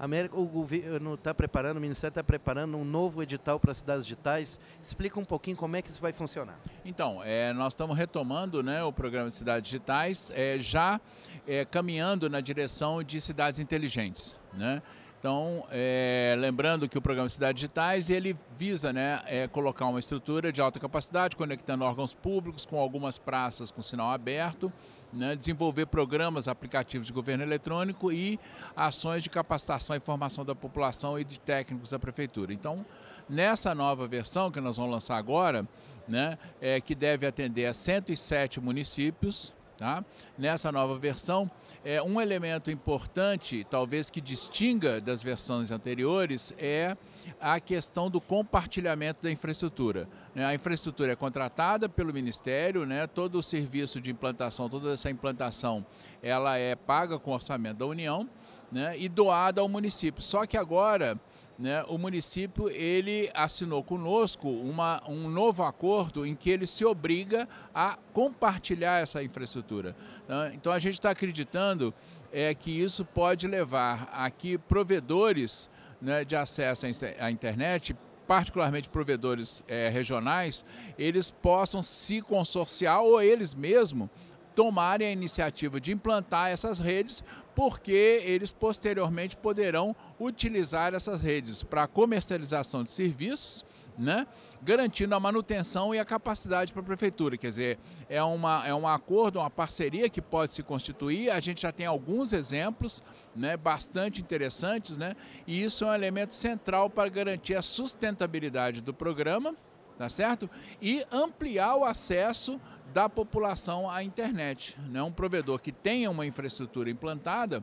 América, o governo está preparando, o Ministério está preparando um novo edital para cidades digitais. Explica um pouquinho como é que isso vai funcionar. Então, é, nós estamos retomando né, o programa Cidades Digitais, é, já é, caminhando na direção de cidades inteligentes. Né? Então, é, lembrando que o programa Cidades Digitais ele visa né, é, colocar uma estrutura de alta capacidade, conectando órgãos públicos com algumas praças com sinal aberto, né, desenvolver programas, aplicativos de governo eletrônico e ações de capacitação e formação da população e de técnicos da prefeitura. Então, nessa nova versão que nós vamos lançar agora, né, é, que deve atender a 107 municípios, Tá? Nessa nova versão, é, um elemento importante, talvez que distinga das versões anteriores, é a questão do compartilhamento da infraestrutura. Né? A infraestrutura é contratada pelo Ministério, né? todo o serviço de implantação, toda essa implantação, ela é paga com orçamento da União né? e doada ao município. Só que agora né, o município ele assinou conosco uma, um novo acordo em que ele se obriga a compartilhar essa infraestrutura. Tá? Então a gente está acreditando é, que isso pode levar a que provedores né, de acesso à internet particularmente provedores é, regionais, eles possam se consorciar ou eles mesmos tomarem a iniciativa de implantar essas redes, porque eles posteriormente poderão utilizar essas redes para comercialização de serviços, né? garantindo a manutenção e a capacidade para a prefeitura. Quer dizer, é, uma, é um acordo, uma parceria que pode se constituir. A gente já tem alguns exemplos né, bastante interessantes, né? e isso é um elemento central para garantir a sustentabilidade do programa tá certo? E ampliar o acesso da população à internet. Né? Um provedor que tenha uma infraestrutura implantada,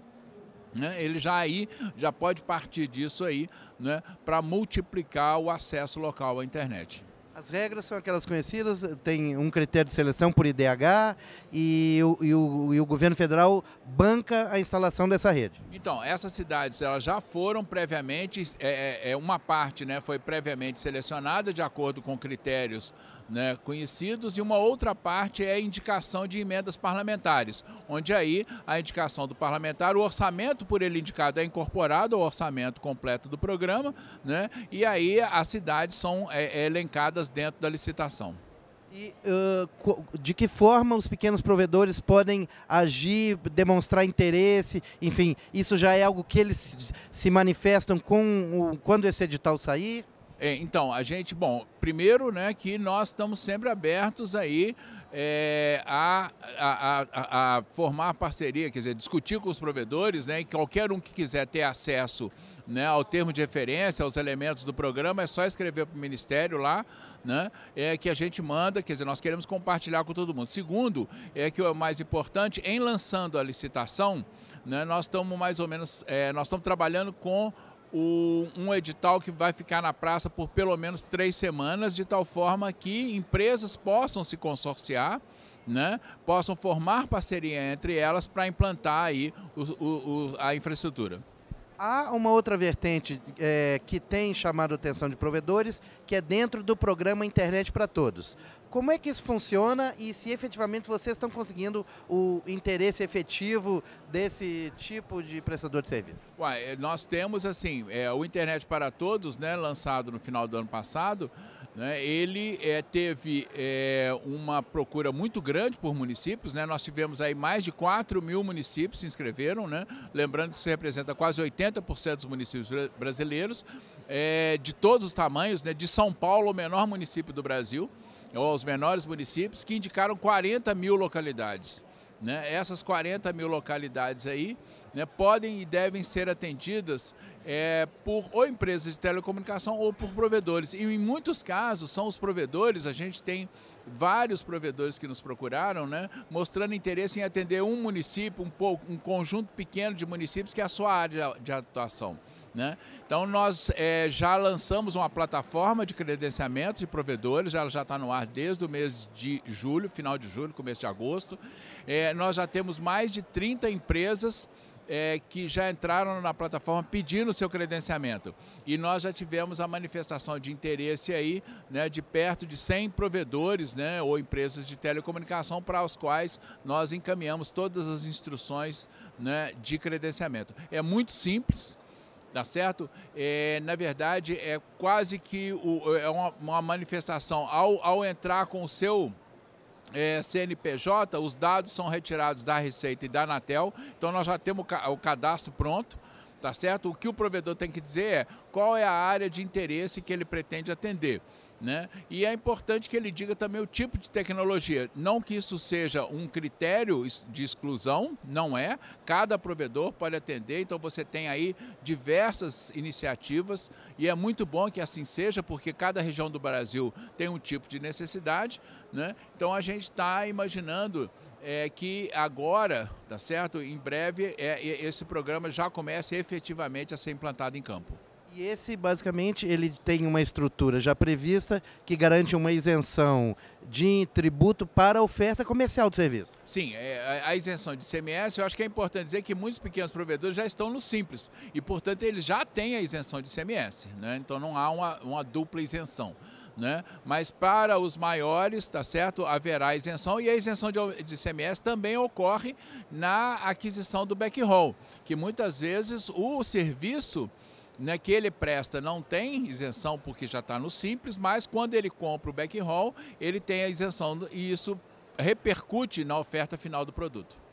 né? ele já aí já pode partir disso aí né? para multiplicar o acesso local à internet. As regras são aquelas conhecidas, tem um critério de seleção por IDH e o, e o, e o governo federal banca a instalação dessa rede. Então, essas cidades elas já foram previamente, é, é, é uma parte né, foi previamente selecionada de acordo com critérios né, conhecidos e uma outra parte é a indicação de emendas parlamentares, onde aí a indicação do parlamentar, o orçamento por ele indicado é incorporado ao orçamento completo do programa, né, e aí as cidades são é, é elencadas dentro da licitação. E uh, de que forma os pequenos provedores podem agir, demonstrar interesse, enfim, isso já é algo que eles se manifestam com o, quando esse edital sair? É, então, a gente, bom, primeiro, né, que nós estamos sempre abertos aí é, a, a, a, a, formar parceria, quer dizer, discutir com os provedores, né, e qualquer um que quiser ter acesso né, ao termo de referência, aos elementos do programa, é só escrever para o Ministério lá, né, é, que a gente manda, quer dizer, nós queremos compartilhar com todo mundo. Segundo, é que o mais importante, em lançando a licitação, né, nós estamos mais ou menos, é, nós estamos trabalhando com o, um edital que vai ficar na praça por pelo menos três semanas, de tal forma que empresas possam se consorciar. Né, possam formar parceria entre elas para implantar aí o, o, a infraestrutura. Há uma outra vertente é, que tem chamado a atenção de provedores, que é dentro do programa Internet para Todos. Como é que isso funciona e se efetivamente vocês estão conseguindo o interesse efetivo desse tipo de prestador de serviço? Uai, eh, nós temos assim, é, o Internet para Todos, né, lançado no final do ano passado, né, ele é, teve é, uma procura muito grande por municípios. Né, nós tivemos aí mais de 4 mil municípios se inscreveram, né, lembrando que isso representa quase 80% dos municípios brasileiros, de todos os tamanhos, né, de São Paulo, o menor município do Brasil aos é menores municípios, que indicaram 40 mil localidades. Né? Essas 40 mil localidades aí né, podem e devem ser atendidas é, por ou empresas de telecomunicação ou por provedores. E em muitos casos são os provedores, a gente tem vários provedores que nos procuraram, né, mostrando interesse em atender um município, um, pouco, um conjunto pequeno de municípios que é a sua área de atuação. Né? Então, nós é, já lançamos uma plataforma de credenciamento de provedores, ela já está no ar desde o mês de julho, final de julho, começo de agosto. É, nós já temos mais de 30 empresas é, que já entraram na plataforma pedindo seu credenciamento. E nós já tivemos a manifestação de interesse aí né, de perto de 100 provedores né, ou empresas de telecomunicação para os quais nós encaminhamos todas as instruções né, de credenciamento. É muito simples tá certo? É, na verdade, é quase que o, é uma, uma manifestação. Ao, ao entrar com o seu. É, CNPJ, os dados são retirados da Receita e da Anatel, então nós já temos o cadastro pronto, tá certo? O que o provedor tem que dizer é qual é a área de interesse que ele pretende atender. Né? E é importante que ele diga também o tipo de tecnologia. Não que isso seja um critério de exclusão, não é. Cada provedor pode atender, então você tem aí diversas iniciativas e é muito bom que assim seja, porque cada região do Brasil tem um tipo de necessidade. Né? Então a gente está imaginando é que agora, tá certo? Em breve, é, esse programa já começa efetivamente a ser implantado em campo. E esse, basicamente, ele tem uma estrutura já prevista que garante uma isenção de tributo para a oferta comercial do serviço. Sim, é, a isenção de CMS eu acho que é importante dizer que muitos pequenos provedores já estão no Simples e, portanto, eles já têm a isenção de CMS, né? então não há uma, uma dupla isenção né? Mas para os maiores, tá certo? Haverá isenção e a isenção de, de também ocorre na aquisição do backhaul, que muitas vezes o serviço né, que ele presta não tem isenção porque já está no simples, mas quando ele compra o backhaul, ele tem a isenção e isso repercute na oferta final do produto.